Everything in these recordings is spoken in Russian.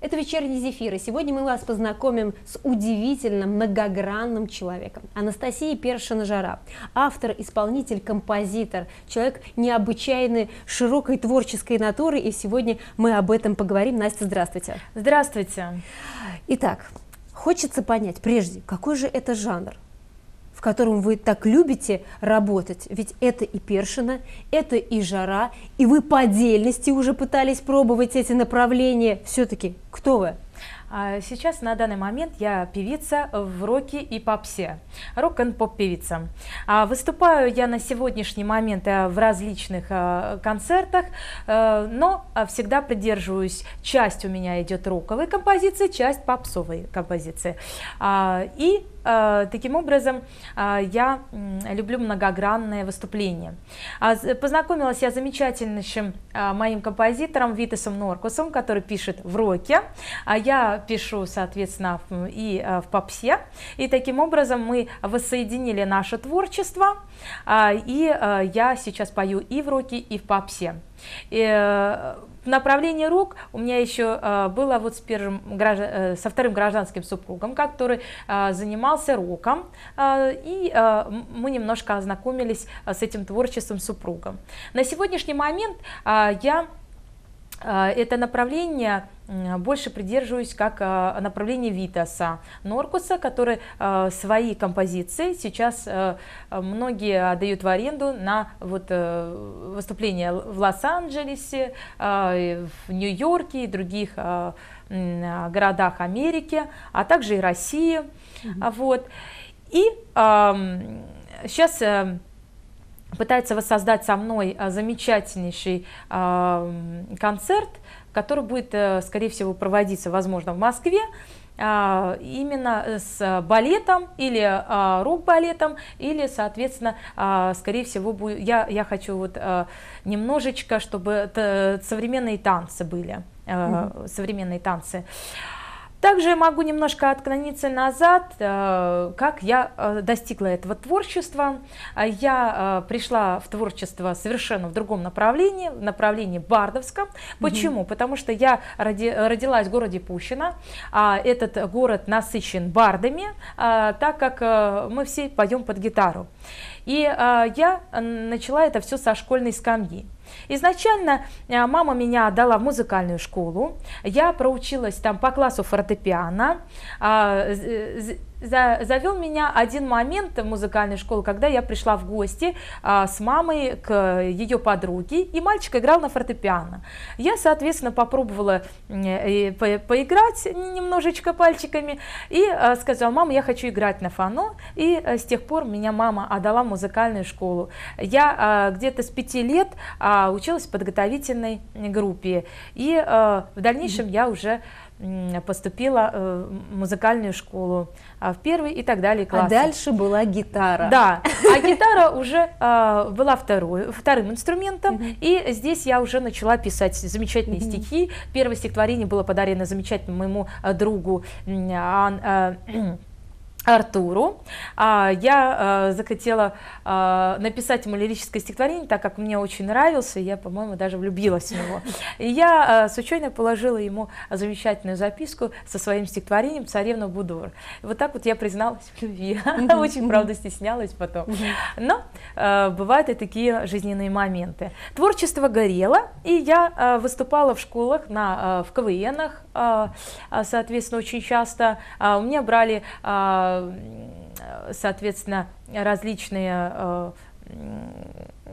Это «Вечерний зефир», и сегодня мы вас познакомим с удивительным многогранным человеком. Анастасией Першина-Жара, автор, исполнитель, композитор, человек необычайной широкой творческой натуры, и сегодня мы об этом поговорим. Настя, здравствуйте. Здравствуйте. Итак, хочется понять прежде, какой же это жанр? в котором вы так любите работать. Ведь это и першина, это и жара, и вы по отдельности уже пытались пробовать эти направления. Все-таки кто вы? А, сейчас на данный момент я певица в роке и попсе, рок н поп певица. А, выступаю я на сегодняшний момент э, в различных э, концертах, э, но всегда придерживаюсь, часть у меня идет роковой композиции, часть попсовой композиции. А, и Э, таким образом, э, я люблю многогранные выступления. А познакомилась я с замечательнейшим э, моим композитором Витасом Норкусом, который пишет в роке. А я пишу, соответственно, и в попсе. И таким образом мы воссоединили наше творчество. А, и я сейчас пою и в роке, и в попсе. И направлении рук у меня еще а, было вот с первым э, со вторым гражданским супругом, который а, занимался роком, а, и мы немножко ознакомились с этим творчеством супругом. На сегодняшний момент я это направление больше придерживаюсь как э, направления Витаса Норкуса, который э, свои композиции сейчас э, многие отдают в аренду на вот выступления в Лос-Анджелесе, в Нью-Йорке и других городах Америки, а также и России. Mm-hmm. Вот. И сейчас пытается воссоздать со мной замечательнейший концерт, который будет, э, скорее всего, проводиться, возможно, в Москве а, именно с балетом или а, рок-балетом, или, соответственно, а, скорее всего, я, я хочу вот э, немножечко, чтобы современные танцы были, угу. современные танцы. Также могу немножко отклониться назад, э, как я э, достигла этого творчества. Э, я пришла в творчество совершенно в другом направлении, в направлении бардовском. Почему? Угу. Потому что я родилась в городе Пущино. а Этот город насыщен бардами, так как мы все поем под гитару. И я начала это все со школьной скамьи. Изначально э, мама меня отдала в музыкальную школу. Я проучилась там по классу фортепиано а, э, завел меня один момент в музыкальной школе, когда я пришла в гости а, с мамой к ее подруге, и мальчик играл на фортепиано. Я, соответственно, попробовала э, поиграть немножечко пальчиками и э, сказала, мама, я хочу играть на фано, и э, с тех пор меня мама отдала в музыкальную школу. Я где-то с пяти лет а, училась в подготовительной группе, и в дальнейшем я уже поступила э, в музыкальную школу а, в первый и так далее класс. А дальше была гитара. Да, а гитара уже а, была второй, вторым инструментом, и здесь я уже начала писать замечательные стихи. Первое стихотворение было подарено замечательному моему а, другу Ан Артуру. А, я э, захотела э, написать ему лирическое стихотворение, так как мне очень нравился, я, по-моему, даже влюбилась в него. И я э, случайно положила ему замечательную записку со своим стихотворением «Царевна Будур». вот так вот я призналась в любви. Очень, правда, стеснялась потом. Но бывают и такие жизненные моменты. Творчество горело, и я выступала в школах, на, в КВНах, соответственно, очень часто. А, у меня брали Э, э, соответственно, различные э,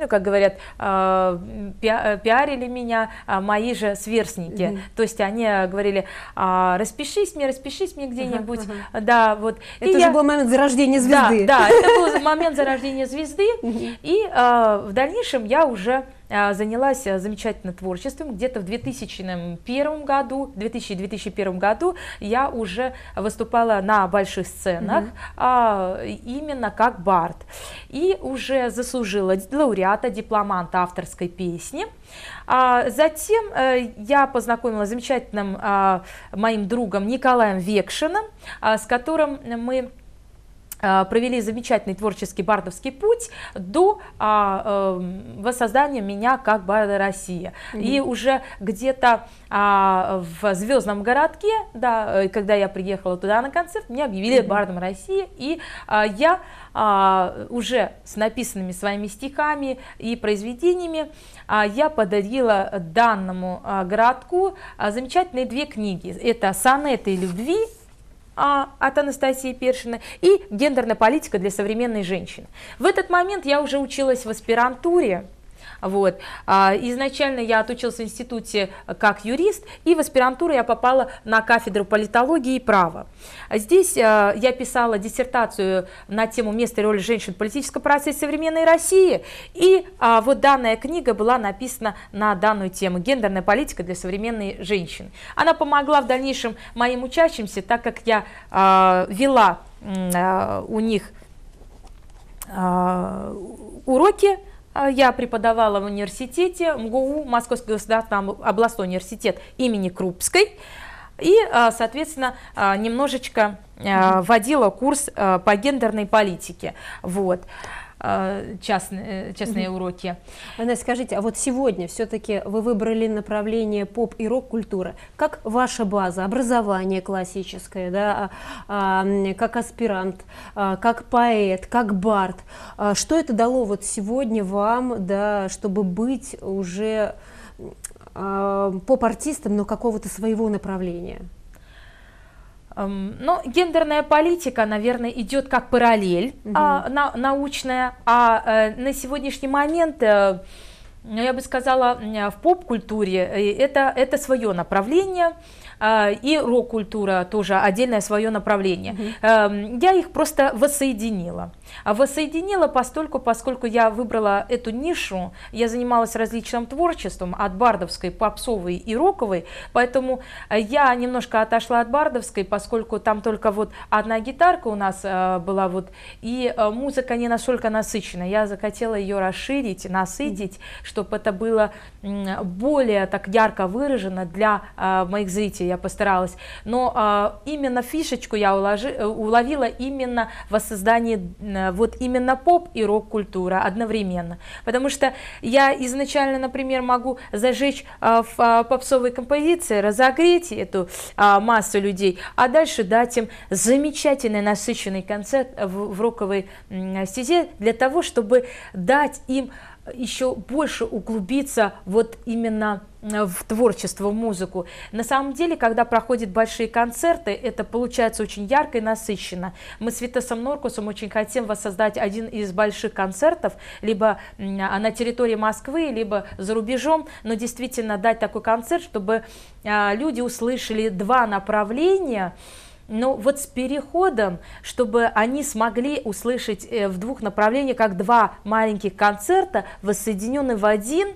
ну, как говорят, а, э, пиарили меня а, мои же сверстники. Mm -hmm. То есть они э, говорили, а, распишись мне, распишись мне где-нибудь. Uh -huh, uh -huh. Да, вот. Это и уже я... был момент зарождения звезды. Да, да, это был момент зарождения звезды. И в дальнейшем я уже занялась э, замечательно творчеством. Где-то в 2001 году, 2000-2001 году я уже выступала на больших сценах, mm -hmm. именно как Барт И уже заслужила лауреат лауреата-дипломанта авторской песни. А затем э, я познакомилась с замечательным а, моим другом Николаем Векшиным, а, с которым мы Э, провели замечательный творческий бардовский путь до а, э, воссоздания меня как барда Россия. Mm -hmm. И уже где-то а, в Звездном городке, да, э, когда я приехала туда на концерт, меня объявили mm -hmm. бардом России, и а, я а, уже с написанными своими стихами и произведениями а, я подарила данному а, городку а, замечательные две книги. Это «Сонеты любви» а, от Анастасии Першина и «Гендерная политика для современной женщины». В этот момент я уже училась в аспирантуре, вот. А, изначально я отучилась в институте как юрист, и в аспирантуру я попала на кафедру политологии и права. Здесь а, я писала диссертацию на тему места и роли женщин в политическом процессе современной России, и а, вот данная книга была написана на данную тему «Гендерная политика для современной женщины». Она помогла в дальнейшем моим учащимся, так как я вела у них уроки, а, я преподавала в университете МГУ, Московский государственный областной университет имени Крупской. И, а, соответственно, а, немножечко вводила курс по гендерной политике. Вот. А, э, частные, частные угу. уроки. Она, скажите, а вот сегодня все-таки вы выбрали направление поп и рок-культура. Как ваша база, образование классическое, да, а, а, как аспирант, как поэт, как бард, что это дало вот сегодня вам, да, чтобы быть уже поп-артистом, но какого-то своего направления? Но ну, гендерная политика, наверное, идет как параллель угу. а, на, научная, а э, на сегодняшний момент э, ну, я бы сказала, в поп-культуре э, это, это свое направление. А, и рок-культура тоже отдельное свое направление. Mm -hmm. Я их просто воссоединила. А воссоединила постольку, поскольку я выбрала эту нишу, я занималась различным творчеством от бардовской, попсовой и роковой, поэтому э, я немножко отошла от бардовской, поскольку там только вот одна гитарка у нас э, была вот, и э, музыка не настолько насыщена. Я захотела ее расширить, насытить, mm -hmm. чтобы это было более так ярко выражено для моих зрителей я постаралась, но а, именно фишечку я уложи, э, уловила именно в воссоздании э, вот именно поп и рок-культура одновременно, потому что я изначально, например, могу зажечь а, в а, попсовой композиции, разогреть эту а, массу людей, а дальше дать им замечательный насыщенный концерт в, в роковой стезе для того, чтобы дать им еще больше углубиться вот именно Э, в творчество, в музыку. На самом деле, когда проходят большие концерты, это получается очень ярко и насыщенно. Мы с Витасом Норкусом очень хотим воссоздать один из больших концертов, либо а, на территории Москвы, либо за рубежом, но действительно дать такой концерт, чтобы а, люди услышали два направления, но ну, вот с переходом, чтобы они смогли услышать э, в двух направлениях, как два маленьких концерта, воссоединенные в один,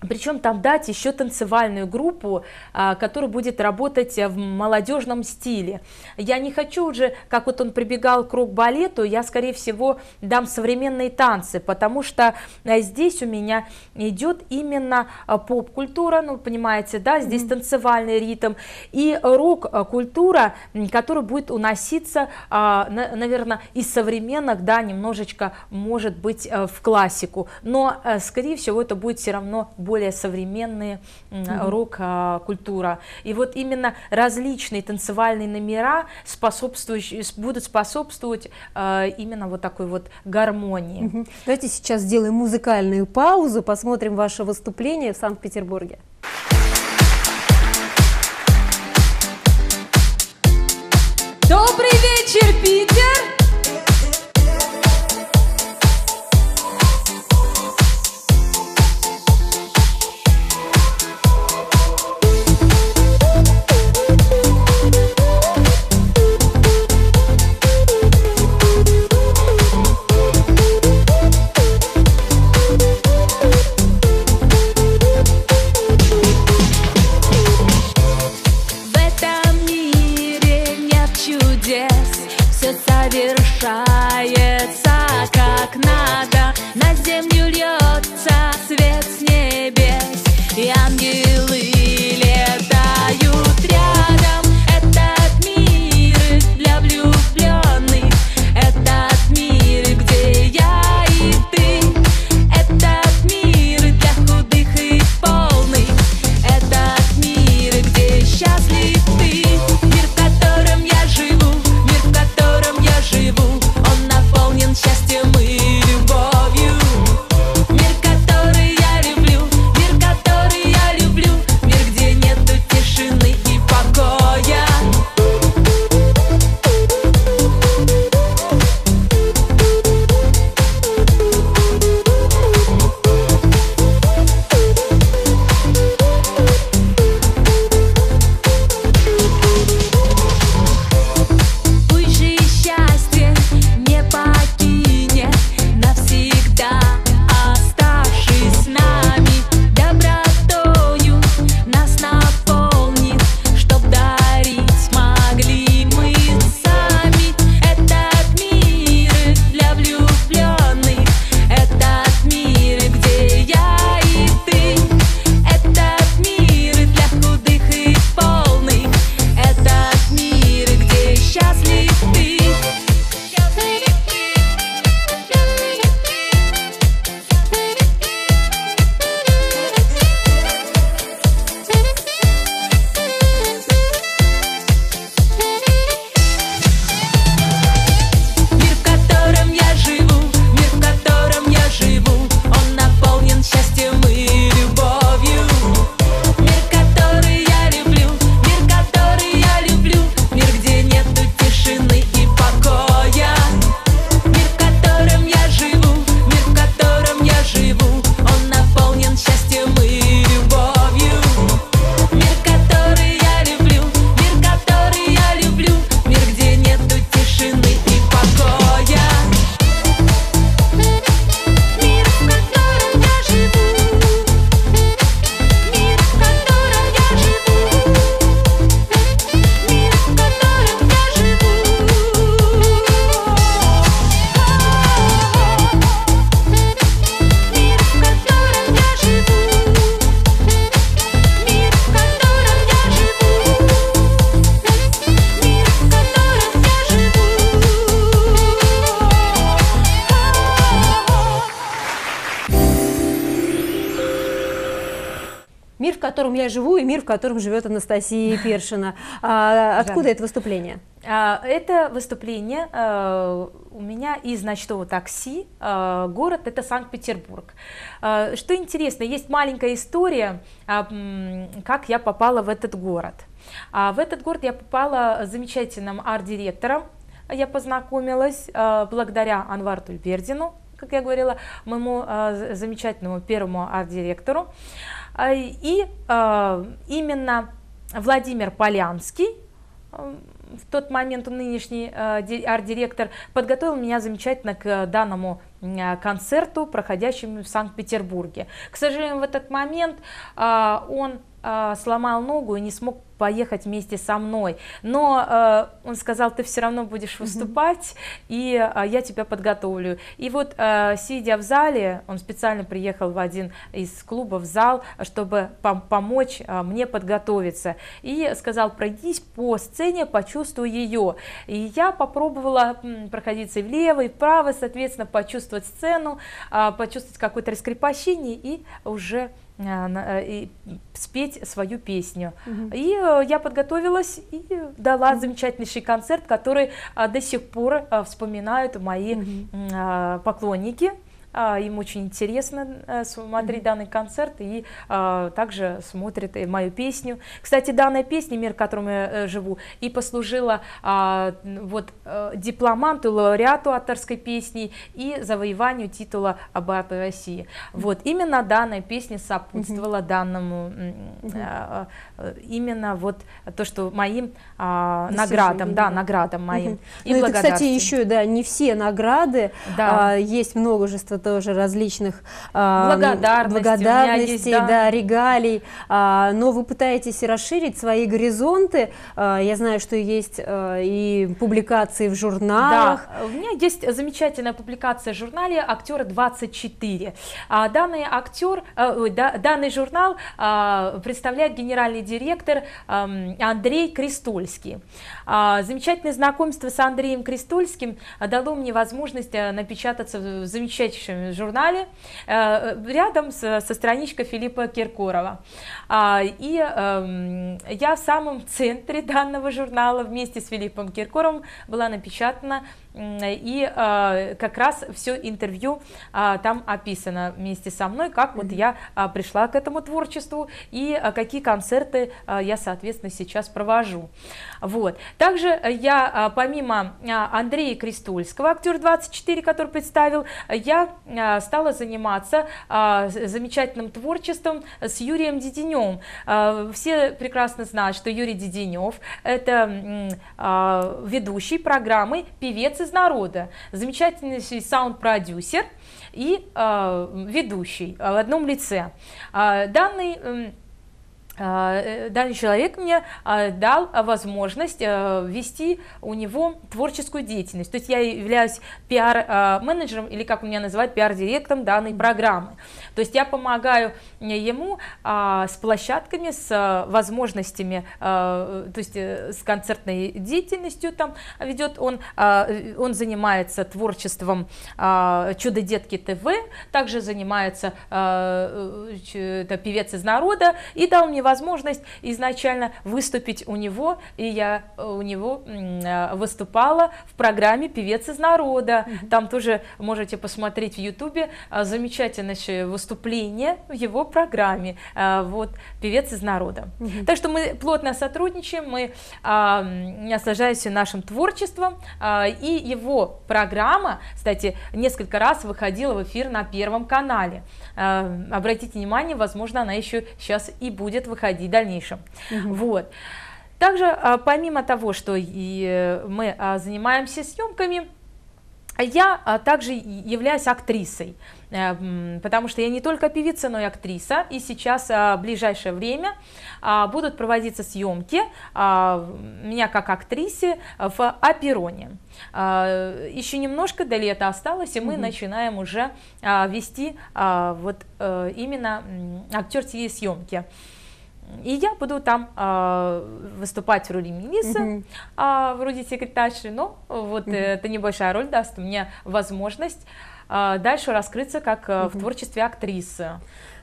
причем там дать еще танцевальную группу, а, которая будет работать в молодежном стиле. Я не хочу уже, как вот он прибегал к рок-балету, я, скорее всего, дам современные танцы, потому что а, здесь у меня идет именно а, поп-культура, ну, понимаете, да, здесь mm танцевальный ритм, и рок-культура, которая будет уноситься, наверное, из современных, да, немножечко, может быть, э, в классику, но, э, скорее всего, это будет все равно более более современные mm-hmm. рок-культура. А, И вот именно различные танцевальные номера способствующие, будут способствовать э, именно вот такой вот гармонии. Mm-hmm. Давайте сейчас сделаем музыкальную паузу, посмотрим ваше выступление в Санкт-Петербурге. котором живет Анастасия Першина. А, откуда да. это выступление? А, это выступление а, у меня из ночного такси. А, город это Санкт-Петербург. Что интересно, есть маленькая история, как я попала в этот город. В этот город я попала замечательным арт-директором. Я познакомилась благодаря Анвару Тульбердину, как я говорила, моему замечательному первому арт-директору. А, и а, именно Владимир Полянский, а, в тот момент нынешний арт-директор, подготовил меня замечательно к данному а, концерту, проходящему в Санкт-Петербурге. К сожалению, в этот момент а, он а, сломал ногу и не смог поехать вместе со мной. Но э, он сказал, ты все равно будешь выступать, mm-hmm. и э, я тебя подготовлю. И вот, э, сидя в зале, он специально приехал в один из клубов в зал, чтобы пом- помочь э, мне подготовиться. И сказал, пройдись по сцене, почувствуй ее. И я попробовала м, проходиться и влево, и вправо, соответственно, почувствовать почувствовать сцену, а, почувствовать какое-то раскрепощение и уже а, э, и спеть свою песню. Угу. И э, я подготовилась и дала угу. замечательнейший концерт, который а, до сих пор вспоминают мои угу. поклонники. А, им очень интересно э, смотреть данный концерт и а, также смотрят мою песню. Кстати, данная песня «Мир, в котором я э, живу» и послужила а, вот э, дипломанту, лауреату авторской песни и завоеванию титула «Аббат России». Вот, именно данная песня сопутствовала данному, именно вот то, что моим наградам, да, наградам моим. Mm-hmm. И ну, это, кстати, еще, да, не все награды, да. есть множество тоже различных благодарностей, благодарностей есть, да. да, регалий, а, но вы пытаетесь расширить свои горизонты. А, я знаю, что есть а, и публикации в журналах. Да, у меня есть замечательная публикация в журнале «Актеры 24». Данный актер, данный журнал представляет генеральный директор Андрей Крестольский. Замечательное знакомство с Андреем Крестольским дало мне возможность напечататься в замечательном в журнале э, рядом со страничкой Филиппа Киркорова. А, и эм, я в самом центре данного журнала вместе с Филиппом Киркоровым была напечатана и э, как раз все интервью э, там описано вместе со мной, как mm -hmm. вот я э, пришла к этому творчеству и какие концерты я, соответственно, сейчас провожу. Вот. Также я, помимо Андрея Крестульского, актер 24, который представил, я стала заниматься замечательным творчеством с Юрием Деденем. Все прекрасно знают, что Юрий Деденев – это ведущий программы «Певец из народа, замечательнейший саунд-продюсер и э, ведущий в одном лице. А данный а, э, данный человек мне а, дал возможность э, вести у него творческую деятельность. То есть я являюсь пиар-менеджером а, или, как у меня называют, пиар-директором данной программы. То есть я помогаю э, ему с площадками, с возможностями, то есть с концертной деятельностью там ведет он, он занимается творчеством «Чудо-детки ТВ», также занимается это певец из народа и дал мне возможность изначально выступить у него, и я э, у него э, выступала в программе «Певец из народа». Там тоже можете посмотреть в Ютубе а, замечательное выступление в его программе, а, вот, «Певец из народа». Так что мы плотно сотрудничаем, мы наслаждаемся нашим творчеством, а, и его программа, кстати, несколько раз выходила в эфир на Первом канале. Обратите внимание, возможно, она еще сейчас и будет выходить выходить в дальнейшем. Угу. Вот. Также, а, помимо того, что и э, мы а, занимаемся съемками, я а, также являюсь актрисой, э, потому что я не только певица, но и актриса. И сейчас в ближайшее время будут проводиться съемки меня как актрисы в Апероне. Еще немножко до лета осталось, и мы угу. начинаем уже вести вот э, именно актерские съемки. И я буду там э, выступать в роли Мелисы, mm-hmm. э, вроде секретарши, но вот mm-hmm. это небольшая роль даст мне возможность э, дальше раскрыться как э, mm-hmm. в творчестве актрисы.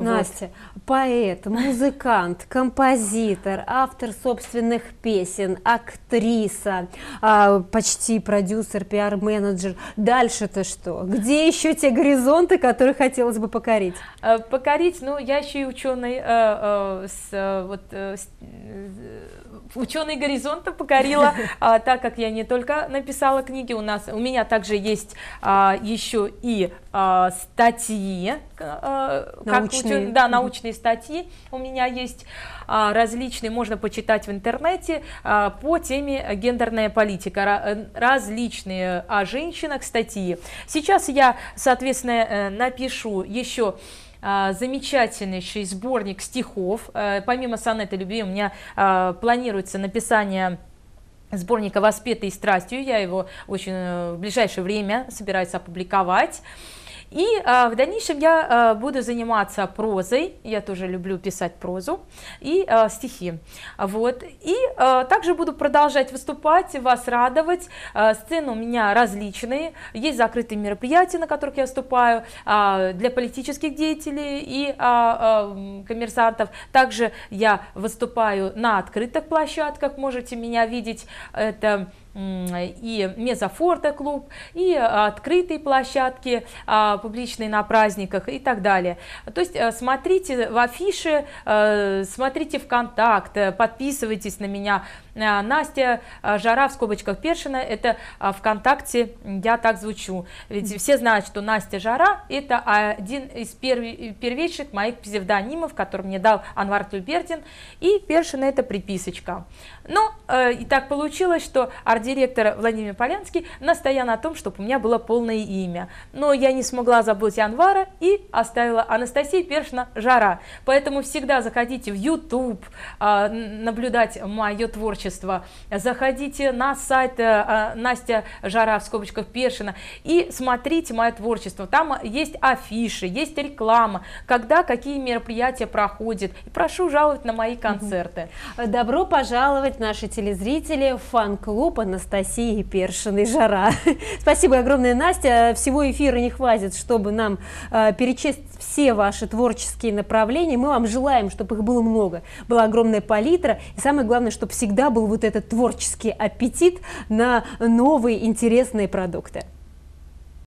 Настя, поэт, музыкант, композитор, автор собственных песен, актриса, а, почти продюсер, пиар-менеджер. Дальше-то что? Где еще те горизонты, которые хотелось бы покорить? Э, покорить, ну, я еще и ученый э, э, с вот с, ученый горизонта покорила, а, так как я не только написала книги, у нас у меня также есть а, еще и а, статьи, а, научные. Как учен... да, научные статьи у меня есть а, различные, можно почитать в интернете а, по теме гендерная политика, э, различные о женщинах статьи. Сейчас я, соответственно, э, напишу еще а, замечательнейший сборник стихов. Э, помимо сонета любви у меня а, планируется написание сборника «Воспетый страстью». Я его очень э, в ближайшее время собираюсь опубликовать. И а, в дальнейшем я а, буду заниматься прозой, я тоже люблю писать прозу и а, стихи. Вот. И также буду продолжать выступать, вас радовать. Сцены у меня различные, есть закрытые мероприятия, на которых я выступаю, для политических деятелей и коммерсантов. Также я выступаю на открытых площадках, можете меня видеть, это и мезофорта клуб, и э, открытые площадки а, публичные на праздниках и так далее. То есть э, смотрите в афише, э, смотрите ВКонтакт, подписывайтесь на меня. Настя Жара в скобочках Першина, это ВКонтакте я так звучу. Ведь все знают, что Настя Жара это один из первейших моих псевдонимов, который мне дал Анвар Тюльбердин, и Першина это приписочка. Но ну, и так получилось, что ординарный директор Владимир Полянский настоял на том, чтобы у меня было полное имя. Но я не смогла забыть Анвара и оставила Анастасия Першна Жара. Поэтому всегда заходите в YouTube э, наблюдать мое творчество. Заходите на сайт э, а, Настя Жара в скобочках Першина и смотрите мое творчество. Там есть афиши, есть реклама, когда какие мероприятия проходят. И прошу жаловать на мои концерты. Добро пожаловать, наши телезрители, фан-клуб Анастасии Першиной «Жара». Спасибо огромное, Настя. Всего эфира не хватит, чтобы нам э, перечесть все ваши творческие направления. Мы вам желаем, чтобы их было много. Была огромная палитра. И самое главное, чтобы всегда был вот этот творческий аппетит на новые интересные продукты.